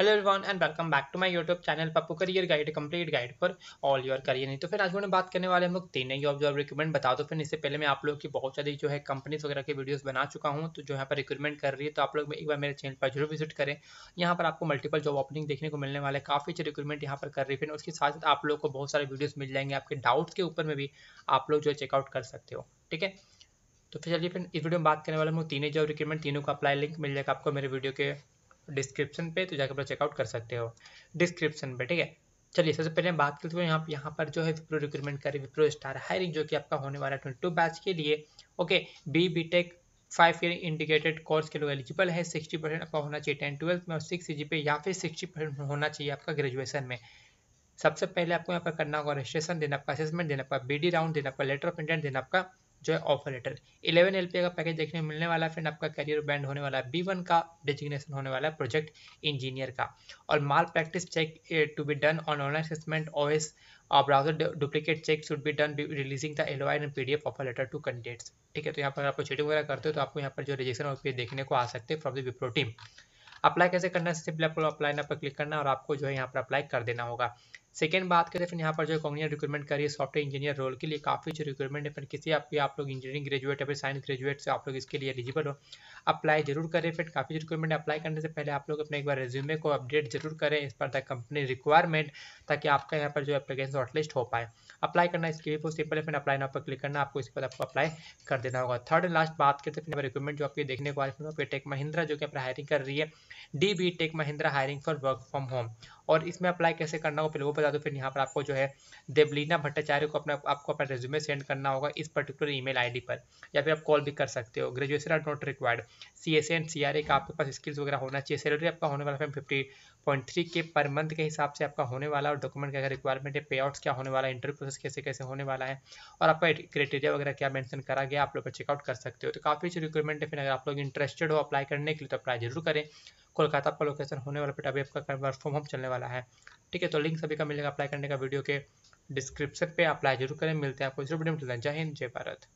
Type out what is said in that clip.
hello everyone and welcome back to my YouTube channel Pappu career guide complete guide for all your career नहीं तो फिर आज मैंने बात करने वाले हम लोग तीन जॉब जॉब रिक्रूटमेंट बता दो फिर इससे पहले मैं आप लोग की बहुत सारी जो है कंपनीज वगैरह की वीडियोस बना चुका हूँ तो जो यहाँ पर रिक्रूटमेंट कर रही है तो आप लोग एक बार मेरे चैनल पर जरूर विजिट करें यहाँ पर आपको मल्टीपल जॉब ओपनिंग देखने को मिलने वाले काफ़ी अच्छे रिक्रूटमेंट यहाँ पर कर रही है फिर उसके साथ साथ आप लोग को बहुत सारे वीडियोज़ मिल जाएंगे आपके डाउट्स के ऊपर में भी आप लोग जो है चेकआउट कर सकते हो ठीक है तो फिर चलिए फिर इस वीडियो में बात करने वाले हम तीनों जॉब रिक्रूटमेंट तीनों का अप्लाई लिंक मिल जाएगा आपको मेरे वीडियो के डिस्क्रिप्शन पे तो जाकर चेकआउट कर सकते हो डिस्क्रिप्शन पे ठीक है चलिए सबसे पहले हम बात करते हैं यहाँ यहाँ पर जो है विप्रो रिक्रूटमेंट करें विप्रो स्टार हायरिंग जो कि आपका होने वाला है ट्वेंटी बैच के लिए okay B B tech five year integrated course के लोग एलिजिबल है सिक्सटी परसेंट आपका होना चाहिए टेन ट्वेल्थ में और सिक्स सी पे या फिर सिक्सटी परसेंट होना चाहिए आपका ग्रेजुएशन में सबसे पहले आपको यहाँ पर करना होगा रजिस्ट्रेशन देना आपका असेसमेंट देना आपका बी डी राउंड देना आपका लेटर ऑफ इंटेंट देना आपका जो है ऑफर लेटर इलेवन एल का पैकेज देखने मिलने वाला है फ्रेंड आपका करियर बैंड होने वाला है बी वन का डिजिग्नेशन होने वाला है प्रोजेक्ट इंजीनियर का और malpractice check to be done on online assessment OS browser duplicate check should be done releasing the L and P D F offer letter to candidates ठीक है तो यहाँ पर आप चीटिंग वगैरह करते हो तो आपको यहाँ पर जो रिजेक्शन और देखने को आ सकते हैं from the Wipro team apply कैसे करना है सिंपली आपको अप्लाई ना पर क्लिक करना और आपको जो है यहाँ पर अप्लाई कर देना होगा सेकेंड बात करें फिर यहाँ पर जो कॉग्नियर रिक्रूटमेंट करिए सॉफ्टवेयर इंजीनियर रोल के लिए काफ़ी जो रिक्रूटमेंट है फिर किसी आप आप लोग इंजीनियरिंग ग्रेजुएट या फिर साइंस ग्रेजुएट से आप लोग इसके लिए एलिजिबल हो अप्लाई जरूर करें फिर काफ़ी रिक्रूटमेंट अप्लाई करने से पहले आप लोग अपने एक बार रेज्यूमे को अपडेट जरूर करें इस पर द कंपनी रिक्वायरमेंट ताकि आपका यहाँ पर जो एप्लीकेशन शॉर्टलिस्ट हो पाए अप्लाई करना इसके लिए बहुत सिंपल है फिर अप्लाई ना पर क्लिक करना आपको इस पर आपको अप्लाई कर देना होगा थर्ड एंड लास्ट बात करते फिर रिक्रूटमेंट जो आपके देखने को आ रही है टेक महिंद्रा जो कि आप हायरिंग कर रही है D B Tech Mahindra hiring for work from home और इसमें अप्लाई कैसे करना होगा पहले वो बता दो फिर यहाँ पर आपको जो है देवलीना भट्टाचार्य को अपना आपको अपना रेज्यूमे सेंड करना होगा इस पर्टिकुलर ईमेल आईडी पर या फिर आप कॉल भी कर सकते हो graduation are not required C S and C R A का आपके पास स्किल्स वगैरह होना चाहिए सैलरी आपका होने वाला है फिफ्टी पॉइंट थ्री के पर मंथ के हिसाब से आपका होने वाला और डॉक्यूमेंट क्या रिक्वायरमेंट है पे आउट्स क्या होने वाला है इंटरव्यू प्रोसेस कैसे कैसे होने वाला है और आपका क्राइटेरिया वगैरह क्या मेंशन करा गया आप लोग चेकआउट कर सकते हो तो काफ़ी अच्छी रिक्वायरमेंट है फिर अगर आप लोग इंटरेस्टेड हो अप्लाई करने के लिए तो अप्लाई जरूर करें कोलकाता आपका लोकेशन होने वाला बेटा का आपका वर्क फ्रॉम होम चलने वाला है ठीक है तो लिंक सभी का मिलेगा अप्लाई करने का वीडियो के डिस्क्रिप्शन पे अप्लाई जरूर करें मिलते हैं आपको जरूर वीडियो में जय हिंद जय भारत